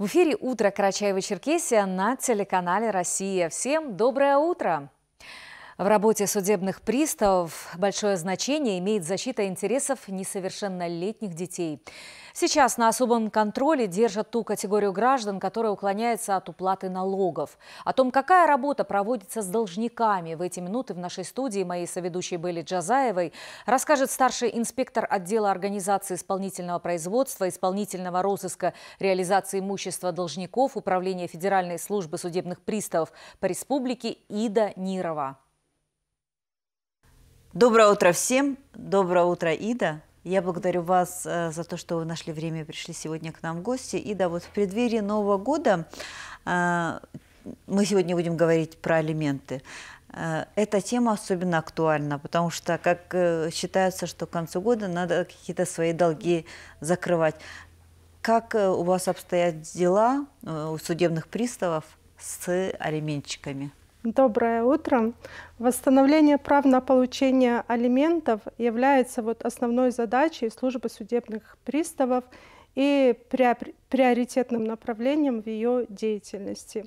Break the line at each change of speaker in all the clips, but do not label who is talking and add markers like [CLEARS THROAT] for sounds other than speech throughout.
В эфире «Утро Карачаева-Черкесия» на телеканале «Россия». Всем доброе утро! В работе судебных приставов большое значение имеет защита интересов несовершеннолетних детей. Сейчас на особом контроле держат ту категорию граждан, которая уклоняется от уплаты налогов. О том, какая работа проводится с должниками, в эти минуты в нашей студии моей соведущей Белли Джазаевой расскажет старший инспектор отдела организации исполнительного производства, исполнительного розыска, реализации имущества должников Управления Федеральной службы судебных приставов по республике Ида Нирова.
Доброе утро всем. Доброе утро, Ида. Я благодарю вас э, за то, что вы нашли время и пришли сегодня к нам в гости. Ида, вот в преддверии Нового года э, мы сегодня будем говорить про алименты. Э, эта тема особенно актуальна, потому что, как считается, что к концу года надо какие-то свои долги закрывать. Как у вас обстоят дела у судебных приставов с алименщиками?
Доброе утро. Восстановление прав на получение алиментов является вот основной задачей службы судебных приставов и приоритетным направлением в ее деятельности.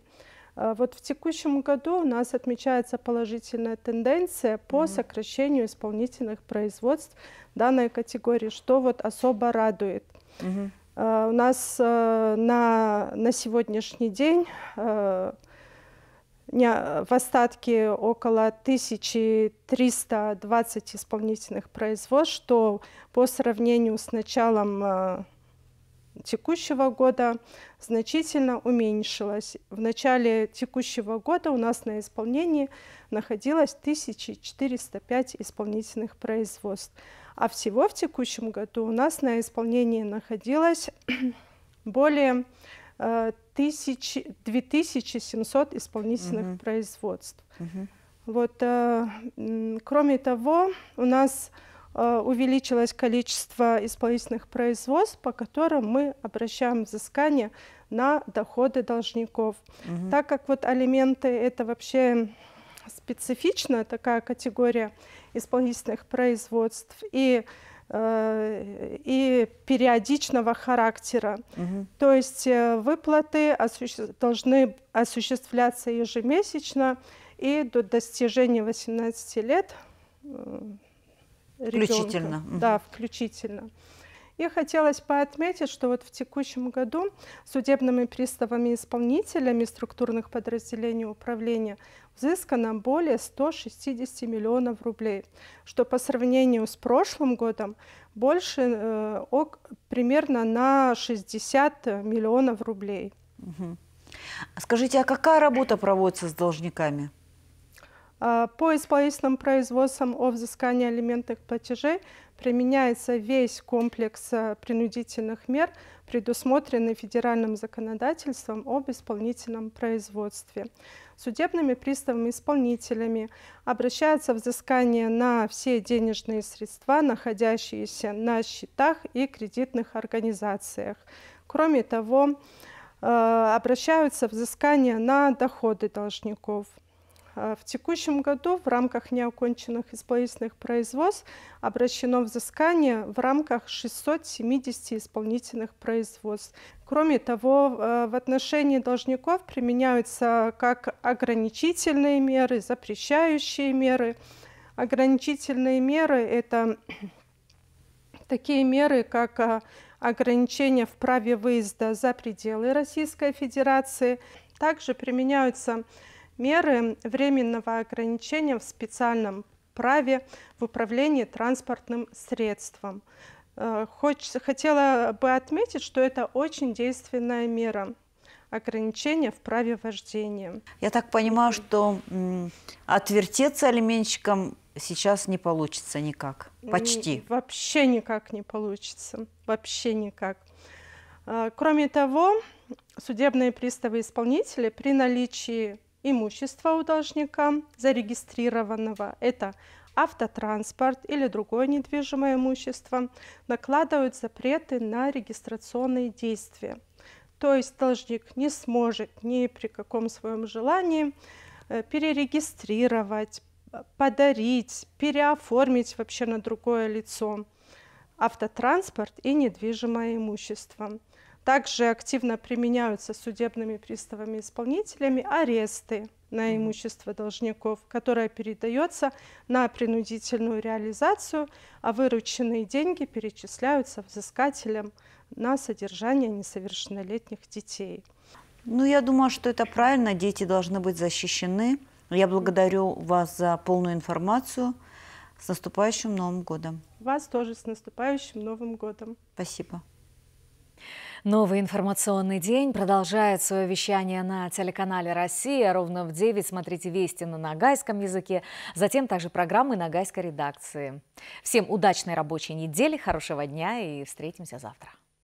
Э, вот в текущем году у нас отмечается положительная тенденция по mm-hmm. сокращению исполнительных производств данной категории, что вот особо радует. Mm-hmm. У нас э, на, на сегодняшний день Э, в остатке около 1320 исполнительных производств, что по сравнению с началом э, текущего года значительно уменьшилось. В начале текущего года у нас на исполнении находилось 1405 исполнительных производств, а всего в текущем году у нас на исполнении находилось [CLEARS THROAT] более Э, тысячи, 2700 исполнительных угу. производств. Угу. Вот, э, кроме того, у нас э, увеличилось количество исполнительных производств, по которым мы обращаем взыскание на доходы должников. Угу. Так как вот алименты – это вообще специфичная такая категория исполнительных производств, и Э, и периодичного характера. Угу. То есть э, выплаты осуще... должны осуществляться ежемесячно и до достижения 18 лет. Ребенка. Э, включительно. Да, включительно. И хотелось бы отметить, что вот в текущем году судебными приставами и исполнителями структурных подразделений управления взыскано более 160 миллионов рублей, что по сравнению с прошлым годом больше э, ок, примерно на 60 миллионов рублей.
Угу. Скажите, а какая работа проводится с должниками?
А, по исполнительным производствам о взыскании алиментных платежей применяется весь комплекс э, принудительных мер, предусмотренный федеральным законодательством об исполнительном производстве. Судебными приставами-исполнителями обращается взыскание на все денежные средства, находящиеся на счетах и кредитных организациях. Кроме того, э, обращаются взыскания на доходы должников – а, в текущем году в рамках неоконченных исполнительных производств обращено взыскание в рамках 670 исполнительных производств. Кроме того, э, в отношении должников применяются как ограничительные меры, запрещающие меры. Ограничительные меры – это [CLEARS THROAT] такие меры, как э, ограничение в праве выезда за пределы Российской Федерации. Также применяются меры временного ограничения в специальном праве в управлении транспортным средством. Э, хотела бы отметить, что это очень действенная мера ограничения в праве вождения.
Я так понимаю, что отвертеться алименщикам сейчас не получится никак, почти.
вообще никак не получится, вообще никак. Э, кроме того, судебные приставы-исполнители при наличии имущества у должника зарегистрированного, это автотранспорт или другое недвижимое имущество, накладывают запреты на регистрационные действия. То есть должник не сможет ни при каком своем желании э, перерегистрировать, э, подарить, переоформить вообще на другое лицо автотранспорт и недвижимое имущество. Также активно применяются судебными приставами исполнителями аресты на имущество должников, которое передается на принудительную реализацию, а вырученные деньги перечисляются взыскателям на содержание несовершеннолетних
детей. Ну, я думаю, что это правильно, дети должны быть защищены. Я благодарю вас за полную информацию. С наступающим Новым годом!
Вас тоже с наступающим Новым годом!
Спасибо! Новый информационный день продолжает свое вещание на телеканале «Россия». Ровно в 9 смотрите вести на нагайском языке, затем также программы нагайской редакции. Всем удачной рабочей недели, хорошего дня и встретимся завтра.